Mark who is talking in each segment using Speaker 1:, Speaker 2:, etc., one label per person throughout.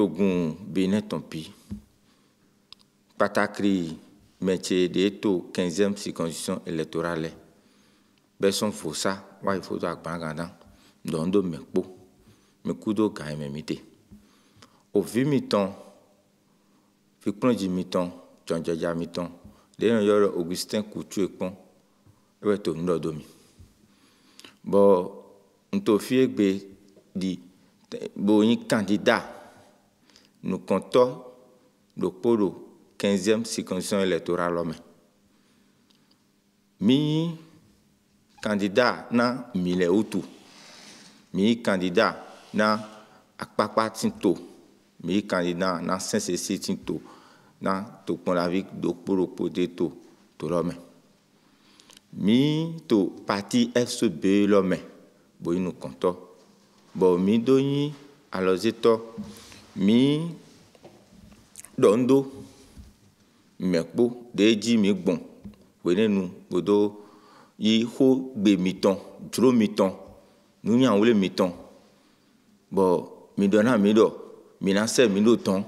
Speaker 1: togun Bénin Tompi. Patakri métier de to quinzième circonscription électorale. Besson Fossa, wa ifoto agbangandan. Dondo mekpo. Mekudo gaye memite. Ovi mitan. Fikplonji mitan. Janjaja mitan. Léon yoro Augustin Koutou ekpon. Ewe to ndodomi. Bo, nto fi egbe di bo yin kandida nous comptons le polo 15e circonscription électorale homme. Mi candidat na Mi candidat na akpakpa tinto. Mi candidat na sensesi Na la vie do to l'homme. Mi to parti FCB l'homme. Boy nous comptons. Bon mi mi ɖɔŋdo miakpó ɖe edzi mi gbɔ̃ wònenu godo yi xo gbe mitɔn dzro mitɔn nunya wòle mitɔn bɔn mi ɖɔ na mi ɖɔ mi na sɛ mi ɖo tɔn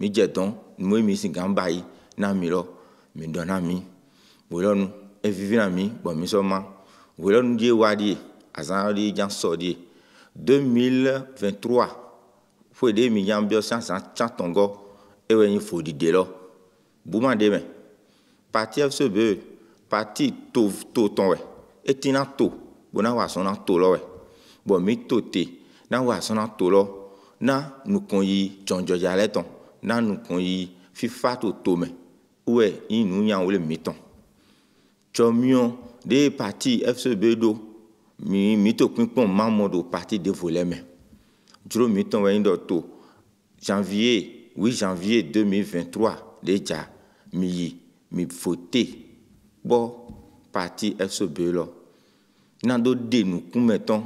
Speaker 1: mi dze tɔn numue mi si gan ba yi na mi lɔ mi ɖɔ na mi wòlɔ nu evivi na mi bɔn mi sɔ ma wòlɔ nu die wa die azã ɖi dza sɔ die deux mille vingt trois foyi de mi yan biɔ sansan tsa tɔngɔ ewɔ nyi fo dide lɔ buma de mɛ pati fcbe pati to to tɔn wɛ eti na to bo na wa sɔn na to lɔ wɛ bɔn mi to te na wa sɔn na to lɔ na nukun yi tsɔnjɔdza lɛ tɔn na nukun yi fifa to to mɛ wɛ yi nu yan wole mi tɔn tsɔ miɔ de pati fcbe do mi mi to kpekpe mamɔ do pati devo lɛ mɛ dzro mitɔn wɛnyi dɔ to janvier 8 janvier 2023 le dza mi yi mi vote gbɔ parti sob lɔ nado de nukumetɔ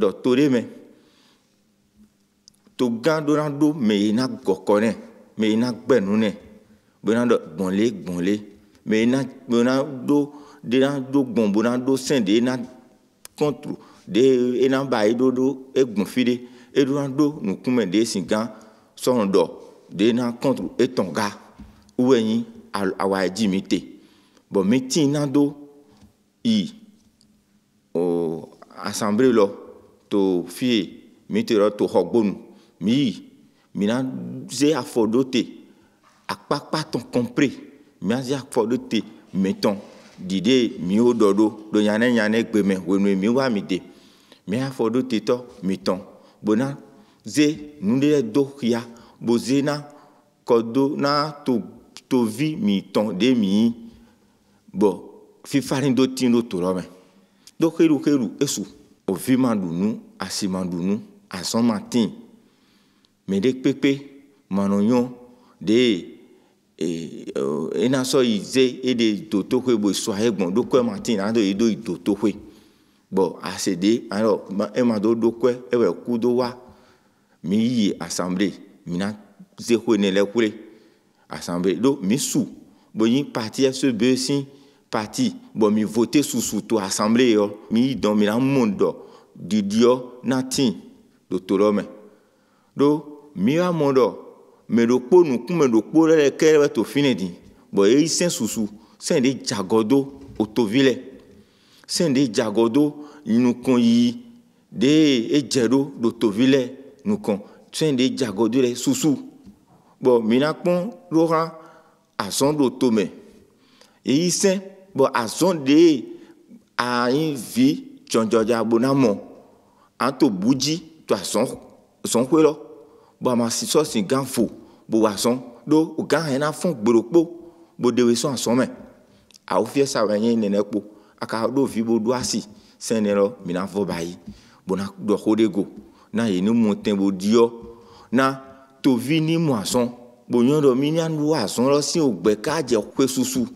Speaker 1: dɔ to ɖe me to gã ɖo na ɖo me yi na gɔkɔ nɛ me yi na gbɛnu nɛ bona dɔ gbɔnle gbɔnle me yi na bona ɖo de na ɖo gbɔn bona ɖo sɛn de na kɔntro de ena ba yi ɖo ɖo egbɔn fi de eɖona ɖo nukume ɖe si gã sɔŋdɔ ɖe na kɔntro etɔn ga wo enyi awa edzi mi te bɔn mi ti na do yi o asamble lɔ to fie mi te lɔ to xɔ gbonu mi yi mina ze afɔ ɖo te akpakpa tɔn kɔmpre mina ze afɔ ɖo te mi tɔn dìde miwo dɔ ɖo ɖo nyanɛnyanɛ gbeme wenu mi wa mi de mi afɔ ɖo te tɔ mi tɔn bona ze nu ɖe do xia bo ze na kɔdo na to tovi mi tɔn ɖe mi bɔ fifari do ti do to lɔ mɛ do xeɖu xeɖu esu ovi ma ɖu nu asi ma ɖu nu azɔn ma ti mɛ ɖe kpekpe manɔnyɔ ɖe ee ena sɔ yi ze eɖe do toxoe bo esu ayegbɔn do kɔɛ ma ti na do yi do yi do toxoe bon asede alors ema do do kɔɛ ewɔ ku do wa mi yi assemblée mina zexo ne lɛ kure assemblée do mi su bon yi parti sebe si parti bon mi vote susu to assemblée yɔ mi yi dɔn mina mo dɔ didi yɔ na ti do to lɔ mɛ do mi wa mo dɔ mɛ do kpo nuku mɛ do kpo lɛ kɛ bɛ to fi ne di bon eyi sɛ susu sɛ de dzagɔdo o tovi lɛ sende dzagodo nukun yi de edzeɖo ɖo tovi lɛ nukun sende dzagodo lɛ susu bɔn mina kpɔn ɖo hã azɔn ɖo tome eyi sɛ bɔn azɔn de anyi vi tsɔnjɔdza bona mɔ ato budzi to azɔn zɔnkoe lɔ bɔn ama si sɔsi gã fo bo wa sɔn ɖo gã hɛn na fɔn gbeɖokpo bo de we sɔn asɔn mɛ awo fiɛ sa wɛ nye nenɛ aka ɖo vi bo ɖo asi sɛnɛ lɔ mina vɔ ba yi bona dɔ xo de go na yi ne mo tɛ bo diɔ na tovi ni mo asɔn bonya dɔ mi nya nu asɔn lɔ si o gbɛ ka dze xoe susu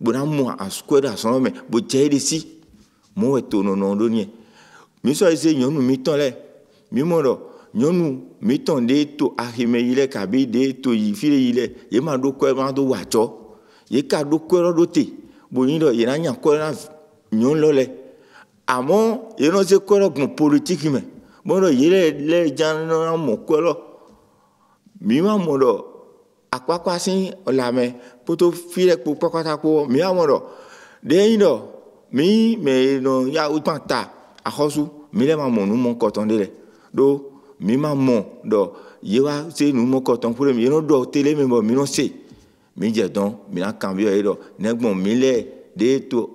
Speaker 1: bona mo asukɔe ɖe asɔn lɔ mɛ bo dze yi de si mo eto nɔnɔ ɖo niɛ e. mi sɔ ese nyɔnu mi tɔn lɛ mi mɔ dɔ nyɔnu mitɔn ɖe to ahime yi lɛ kabi ɖe to yi fi ɖe yi lɛ ye ma ɖo kɔɛ ma do watsɔ ye ka ɖo kɔɛ lɔ ɖo te bonyi dɔ yena nya kɔɛ na nyɔnulɔ lɛ amɔ yenɔ se kɔ ɖe gun politiki me mɔdɔ yi lɛ lɛ dzanana mɔ kɔɛ lɔ mi ma mɔ dɔ akpakpa si le ame poto fi ɖe kpo kpakpata kpo mi ma mɔ dɔ ɖe yi dɔ mi me nɔ ya wotɔ ta axɔsu mi lɛ ma mɔ numɔ kɔtɔn de lɛ ɖo mi ma mɔ dɔ yi wa se numɔ kɔtɔn ƒo ɖe mi yenɔ dɔ tele mi bɔ mi nɔ se mi dze dɔn mi na kan bi yɔ yi dɔ ne gbɔn mi lɛ de to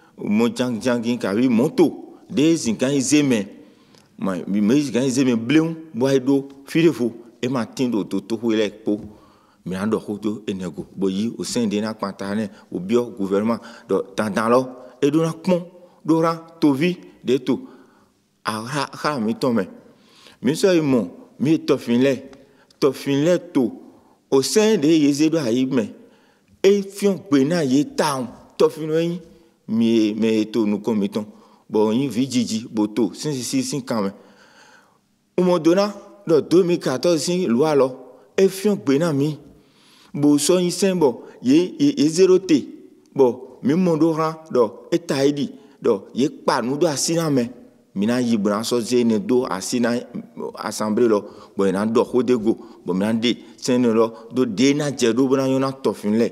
Speaker 1: mɔdzãdzãgĩ kabi mɔto ɖe zigã yi zeme ma me zigã yi zeme bleŋ bɔa yi ɖo fiɖe fo ema te ɖo to toƒe lɛ kpo mìa ɖɔ koto enego bo yi o sɛn de na kpata ne o biɔ gouvernement dɔ dandan lɔ eɖo na kpɔn ɖo na tovi de to aha xa mi tɔ mɛ mi sɔ yi mɔ mi e tɔfin lɛ tɔfin lɛ to o sɛn de yeze do ayi mɛ efiɔ gbe na ye ta o tɔfin lɛ yin mie me to nukɔ mi tɔn bɔn yin vi dzidzi bo to sisisisi kame umɔdona lɔ domi katɔ si lua lɔ efiɔ gbena mi bo sɔ yin sɛn bɔ ye ye ye zero te bɔ mi mɔ do hã dɔ eta yi di dɔ ye kpa nu do asi na mɛ mina yi bɔna sɔ ze ne do asi na asanble lɔ bɔn yina dɔ xodego bɔn mina de sɛn ne lɔ do de na dze do bɔna yɔna tɔfin lɛ.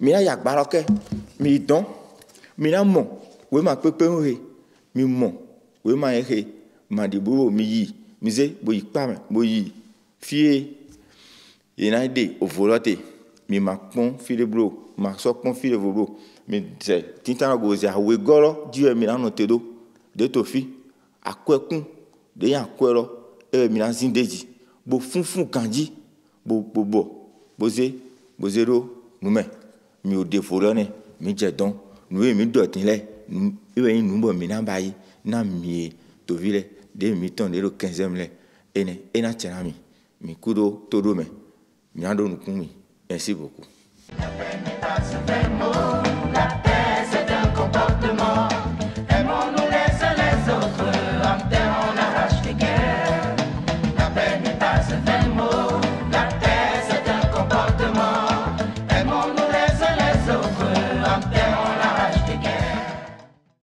Speaker 1: mina yi agbara kɛ mi dɔn mina mɔ woe ma kpekpe ŋu he mi mɔ woe ma he ma di bo mi yi mi ze bo yi kpa me bo yi fie yina de ovo lɔ te mi ma kpɔn fi ma sɔ kpɔn fi mi zɛ titan go zɛ awoe gɔlɔ diwɛ mina nɔ te do de to fi akɔɛ kun de yɛ akɔɛ lɔ eye mina zi de dzi bo funfun gãdzi bo bo bɔ bo ze bo ze ɖo nume mi ò de forɔ nɛ mi dze dɔn nu yi mi dɔ ti lɛ nu ewɔ yi nu bɔ mi na ba yi na mi ye tovi lɛ de mi tɔn de do kɛnzɛm lɛ ene ena tse na mi mi ku do to do mɛ mi na do nukun mi merci beaucoup.